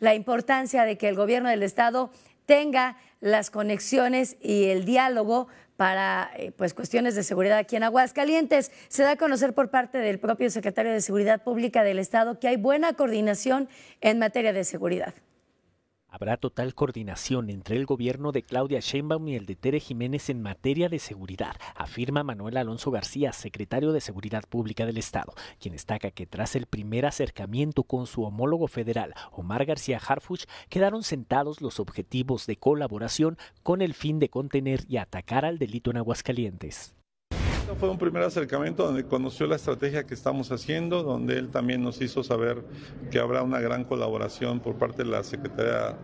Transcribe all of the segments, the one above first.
la importancia de que el gobierno del Estado tenga las conexiones y el diálogo para eh, pues, cuestiones de seguridad aquí en Aguascalientes. Se da a conocer por parte del propio secretario de Seguridad Pública del Estado que hay buena coordinación en materia de seguridad. Habrá total coordinación entre el gobierno de Claudia Sheinbaum y el de Tere Jiménez en materia de seguridad, afirma Manuel Alonso García, secretario de Seguridad Pública del Estado, quien destaca que tras el primer acercamiento con su homólogo federal, Omar García Harfuch, quedaron sentados los objetivos de colaboración con el fin de contener y atacar al delito en Aguascalientes. Fue un primer acercamiento donde conoció la estrategia que estamos haciendo, donde él también nos hizo saber que habrá una gran colaboración por parte de la Secretaría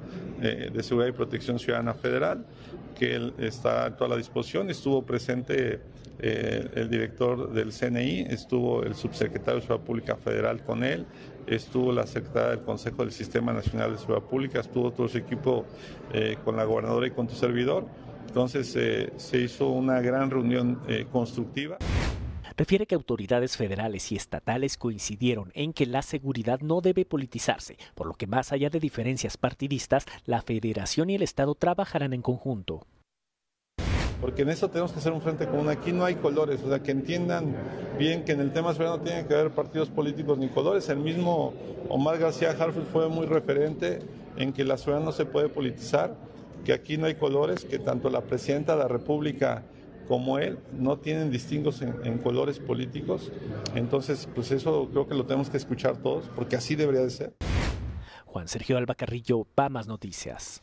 eh, de Seguridad y Protección Ciudadana Federal, que él está a toda la disposición. Estuvo presente eh, el director del CNI, estuvo el subsecretario de Seguridad Pública Federal con él, estuvo la secretaria del Consejo del Sistema Nacional de Seguridad Pública, estuvo todo su equipo eh, con la gobernadora y con tu servidor. Entonces eh, se hizo una gran reunión eh, constructiva. Refiere que autoridades federales y estatales coincidieron en que la seguridad no debe politizarse, por lo que más allá de diferencias partidistas, la federación y el Estado trabajarán en conjunto porque en eso tenemos que hacer un frente común. Aquí no hay colores, o sea, que entiendan bien que en el tema seguridad no tiene que haber partidos políticos ni colores. El mismo Omar García Harfield fue muy referente en que la ciudad no se puede politizar que aquí no hay colores, que tanto la presidenta de la República como él no tienen distingos en, colores políticos. Entonces, pues eso creo que lo tenemos que escuchar todos, porque así debería de ser. Juan Sergio Alba Carrillo, más Noticias.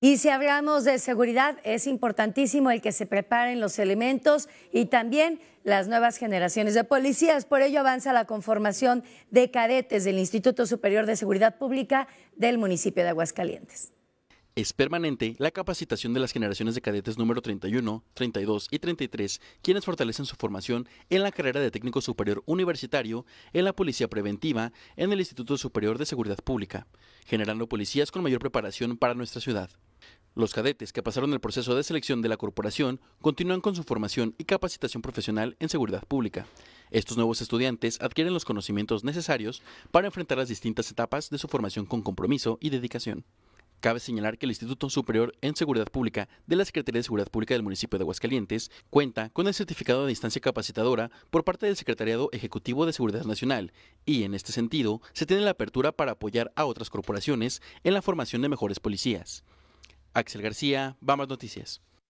Y si hablamos de seguridad, es importantísimo el que se preparen los elementos y también las nuevas generaciones de policías. Por ello avanza la conformación de cadetes del Instituto Superior de Seguridad Pública del municipio de Aguascalientes. Es permanente la capacitación de las generaciones de cadetes número 31, 32 y 33, quienes fortalecen su formación en la carrera de técnico superior universitario, en la policía preventiva, en el Instituto Superior de Seguridad Pública, generando policías con mayor preparación para nuestra ciudad. Los cadetes que pasaron el proceso de selección de la corporación continúan con su formación y capacitación profesional en seguridad pública. Estos nuevos estudiantes adquieren los conocimientos necesarios para enfrentar las distintas etapas de su formación con compromiso y dedicación. Cabe señalar que el Instituto Superior en Seguridad Pública de la Secretaría de Seguridad Pública del municipio de Aguascalientes cuenta con el certificado de instancia capacitadora por parte del Secretariado Ejecutivo de Seguridad Nacional y en este sentido se tiene la apertura para apoyar a otras corporaciones en la formación de mejores policías. Axel García, Bamas Noticias.